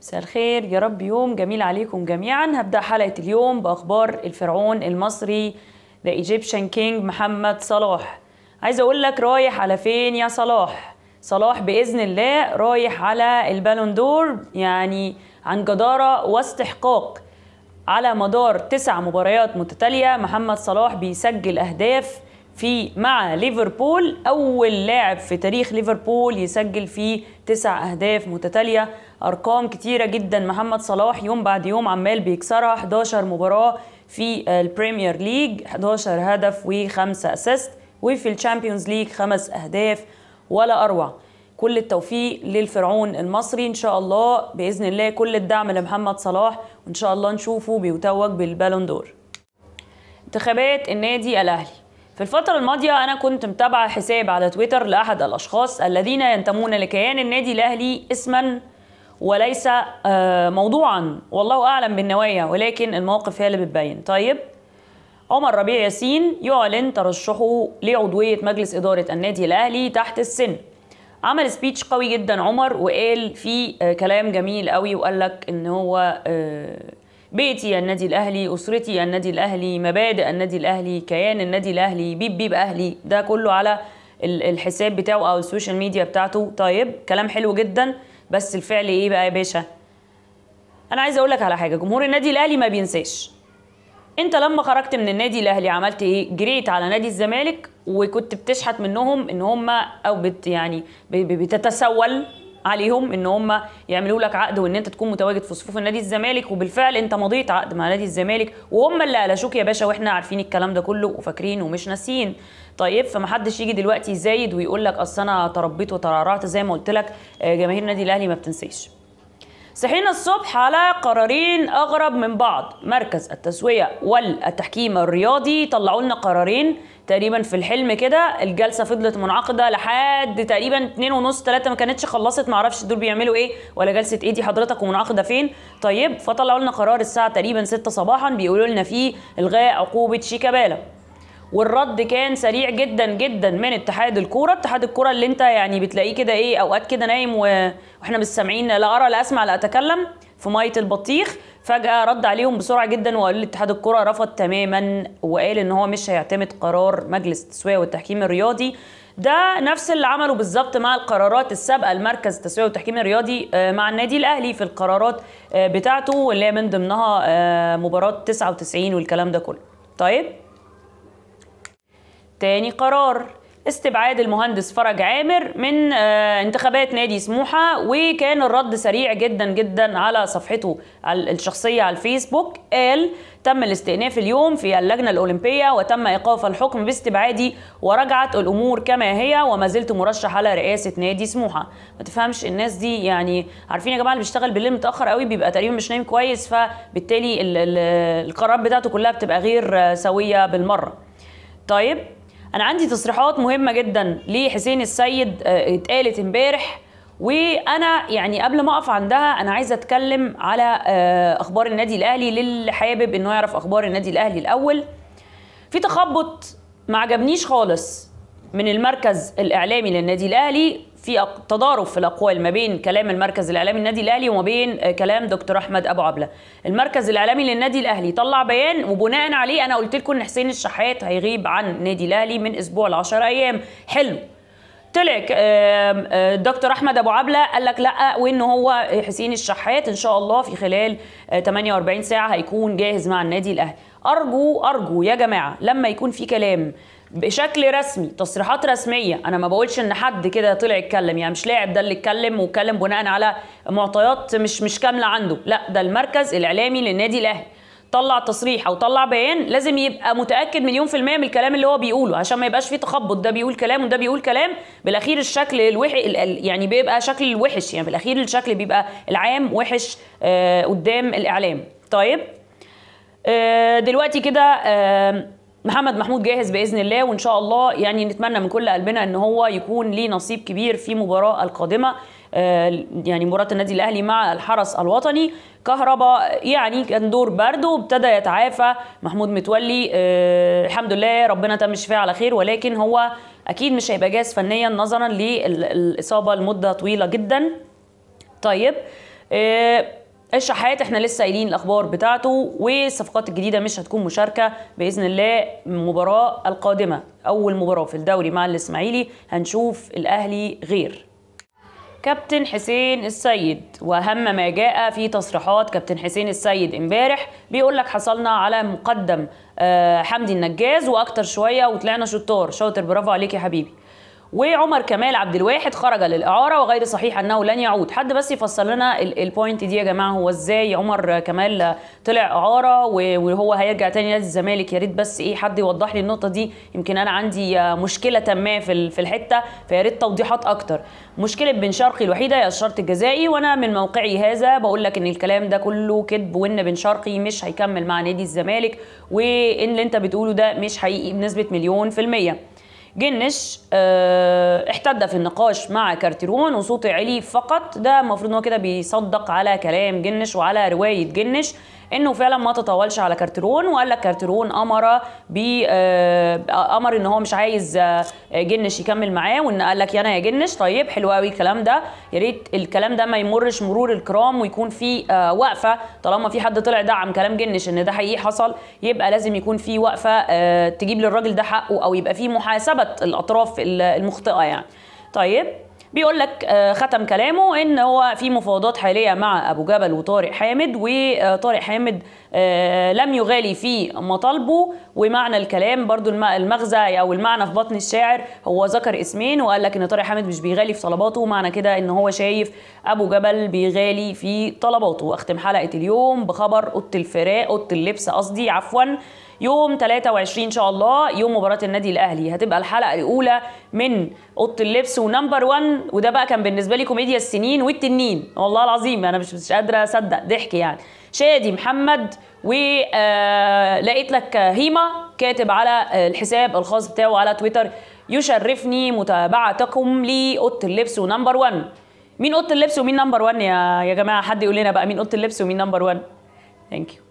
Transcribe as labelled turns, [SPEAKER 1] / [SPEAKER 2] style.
[SPEAKER 1] مساء الخير يا رب يوم جميل عليكم جميعا هبدأ حلقة اليوم بأخبار الفرعون المصري ذا ايجيبشن كينج محمد صلاح عايز أقول لك رايح على فين يا صلاح صلاح بإذن الله رايح على البالون دور يعني عن جدارة واستحقاق على مدار تسع مباريات متتالية محمد صلاح بيسجل أهداف في مع ليفربول أول لاعب في تاريخ ليفربول يسجل فيه تسع أهداف متتالية أرقام كتيرة جدا محمد صلاح يوم بعد يوم عمال بيكسرها 11 مباراة في البريمير ليج 11 هدف و5 أسيست وفي الشامبيونز ليج خمس أهداف ولا أروع كل التوفيق للفرعون المصري ان شاء الله باذن الله كل الدعم لمحمد صلاح وان شاء الله نشوفه بيتوج بالبالون دور انتخابات النادي الاهلي في الفترة الماضية أنا كنت متابعة حساب على تويتر لأحد الأشخاص الذين ينتمون لكيان النادي الأهلي اسما وليس آه، موضوعا والله أعلم بالنوايا ولكن المواقف هي اللي بتبين طيب عمر ربيع ياسين يعلن ترشحه لعضوية مجلس إدارة النادي الأهلي تحت السن عمل سبيتش قوي جدا عمر وقال فيه آه، كلام جميل قوي وقال لك ان هو آه، بيتي النادي الاهلي اسرتي النادي الاهلي مبادئ النادي الاهلي كيان النادي الاهلي بيب بيب اهلي ده كله على الحساب بتاعه او السوشيال ميديا بتاعته طيب كلام حلو جدا بس الفعل ايه بقى يا باشا انا عايز اقول لك على حاجه جمهور النادي الاهلي ما بينساش انت لما خرجت من النادي الاهلي عملت ايه جريت على نادي الزمالك وكنت بتشحت منهم ان هم او بت يعني بتتسول عليهم ان هم يعملوا لك عقد وان انت تكون متواجد في صفوف النادي الزمالك وبالفعل انت مضيت عقد مع نادي الزمالك وهم اللي قلشوك يا باشا واحنا عارفين الكلام ده كله وفاكرين ومش ناسيين طيب فمحدش يجي دلوقتي يزايد ويقول لك اصل انا تربيت وترعرعت زي ما قلت لك آه، جماهير النادي الاهلي ما بتنسيش صحينا الصبح على قرارين أغرب من بعض مركز التسوية والتحكيم الرياضي طلعوا لنا قرارين تقريبا في الحلم كده الجلسه فضلت منعقده لحد تقريبا 2 ونص 3 ما كانتش خلصت معرفش دول بيعملوا ايه ولا جلسه ايه دي حضرتك ومنعقده فين طيب فطلعوا لنا قرار الساعه تقريبا 6 صباحا بيقولوا لنا فيه الغاء عقوبه شيكابالا والرد كان سريع جدا جدا من اتحاد الكوره اتحاد الكوره اللي انت يعني بتلاقيه كده ايه اوقات كده نايم واحنا مش سامعين لا ارى لا اسمع لا اتكلم في ميه البطيخ فجاه رد عليهم بسرعه جدا وقال اتحاد الكوره رفض تماما وقال ان هو مش هيعتمد قرار مجلس التسويه والتحكيم الرياضي ده نفس اللي عمله بالظبط مع القرارات السابقه لمركز التسويه والتحكيم الرياضي آه، مع النادي الاهلي في القرارات آه، بتاعته اللي هي من ضمنها آه، مباراه 99 والكلام ده كله طيب تاني قرار استبعاد المهندس فرج عامر من آه، انتخابات نادي سموحة وكان الرد سريع جدا جدا على صفحته الشخصية على الفيسبوك قال تم الاستئناف اليوم في اللجنة الأولمبية وتم إيقاف الحكم باستبعادي ورجعت الأمور كما هي وما زلت مرشح على رئاسة نادي سموحة ما تفهمش الناس دي يعني عارفين يا جماعة اللي بيشتغل بالليل متأخر قوي بيبقى تقريبا مش نايم كويس فبالتالي القرارات بتاعته كلها بتبقى غير آه، سوية بالمرة طيب انا عندي تصريحات مهمه جدا لحسين السيد آه، اتقالت امبارح وانا يعني قبل ما اقف عندها انا عايزه اتكلم على آه، اخبار النادي الاهلي للي حابب انه يعرف اخبار النادي الاهلي الاول في تخبط ما عجبنيش خالص من المركز الاعلامي للنادي الاهلي في تضارب في الاقوال ما بين كلام المركز الاعلامي للنادي الاهلي وما بين آه، كلام دكتور احمد ابو عبله المركز الاعلامي للنادي الاهلي طلع بيان وبناء عليه انا قلت لكم ان حسين الشحات هيغيب عن النادي الاهلي من اسبوع ل 10 ايام حلو طلع الدكتور احمد ابو عبله قال لك لا وان هو حسين الشحات ان شاء الله في خلال 48 آه، ساعه هيكون جاهز مع النادي الاهلي ارجو ارجو يا جماعه لما يكون في كلام بشكل رسمي تصريحات رسميه انا ما بقولش ان حد كده طلع يتكلم يعني مش لاعب ده اللي اتكلم واتكلم بناء على معطيات مش مش كامله عنده لا ده المركز الاعلامي للنادي الاهلي طلع تصريح او طلع بيان لازم يبقى متاكد مليون في الميه من الكلام اللي هو بيقوله عشان ما يبقاش فيه تخبط ده بيقول كلام وده بيقول كلام بالاخير الشكل الوحش يعني بيبقى شكل الوحش يعني بالاخير الشكل بيبقى العام وحش آه قدام الاعلام طيب آه دلوقتي كده آه محمد محمود جاهز باذن الله وان شاء الله يعني نتمنى من كل قلبنا ان هو يكون ليه نصيب كبير في المباراه القادمه آه، يعني مباراه النادي الاهلي مع الحرس الوطني كهرباء يعني كان دور برده وابتدى يتعافى محمود متولي آه، الحمد لله ربنا تم شفاه على خير ولكن هو اكيد مش هيبقى جاهز فنيا نظرا للاصابه لمده طويله جدا طيب آه، الشحات احنا لسه قايلين الاخبار بتاعته والصفقات الجديده مش هتكون مشاركه باذن الله المباراه القادمه اول مباراه في الدوري مع الاسماعيلي هنشوف الاهلي غير كابتن حسين السيد واهم ما جاء في تصريحات كابتن حسين السيد امبارح بيقول لك حصلنا على مقدم آه، حمدي النجاز واكتر شويه وطلعنا شطار شاطر برافو عليك يا حبيبي وعمر كمال عبد الواحد خرج للاعاره وغير صحيح انه لن يعود حد بس يفسر لنا البوينت دي يا جماعه هو ازاي عمر كمال طلع اعاره وهو هيرجع تاني نادي الزمالك يا ريت بس ايه حد يوضح لي النقطه دي يمكن انا عندي مشكله ما في في الحته فيا ريت توضيحات اكتر مشكله بن شرقي الوحيده هي الشرط الجزائي وانا من موقعي هذا بقول لك ان الكلام ده كله كذب وان بن شرقي مش هيكمل مع نادي الزمالك وان اللي انت بتقوله ده مش حقيقي بنسبه مليون في الميه جنش آه، احتد في النقاش مع كارتيرون وصوت عليه فقط ده المفروض ان هو كده بيصدق على كلام جنش وعلى روايه جنش انه فعلا ما تطاولش على كارترون وقال لك كارترون امر ب آه، امر ان هو مش عايز آه، جنش يكمل معاه وان قال لك يا انا يا جنش طيب حلو قوي الكلام ده يا ريت الكلام ده ما يمرش مرور الكرام ويكون في آه، وقفه طالما في حد طلع دعم كلام جنش ان ده حقيقي حصل يبقى لازم يكون في وقفه تجيب للراجل ده حقه او يبقى في محاسبه الاطراف المخطئه يعني طيب بيقول لك آه، ختم كلامه ان هو في مفاوضات حاليه مع ابو جبل وطارق حامد وطارق آه، حامد آه، لم يغالي في مطالبه ومعنى الكلام برضو المغزى او المعنى في بطن الشاعر هو ذكر اسمين وقال لك ان طارق حامد مش بيغالي في طلباته معنى كده ان هو شايف ابو جبل بيغالي في طلباته واختم حلقه اليوم بخبر اوضه الفراق اوضه اللبس قصدي عفوا يوم 23 ان شاء الله يوم مباراه النادي الاهلي هتبقى الحلقه الاولى من اوضه اللبس ونمبر 1 وده بقى كان بالنسبه لي كوميديا السنين والتنين والله العظيم انا مش مش قادره اصدق ضحك يعني شادي محمد ولقيت آه، لك هيما كاتب على آه، الحساب الخاص بتاعه على تويتر يشرفني متابعتكم لاوضه اللبس ونمبر 1 مين اوضه اللبس ومين نمبر 1 يا يا جماعه حد يقول لنا بقى مين اوضه اللبس ومين نمبر 1 ثانك يو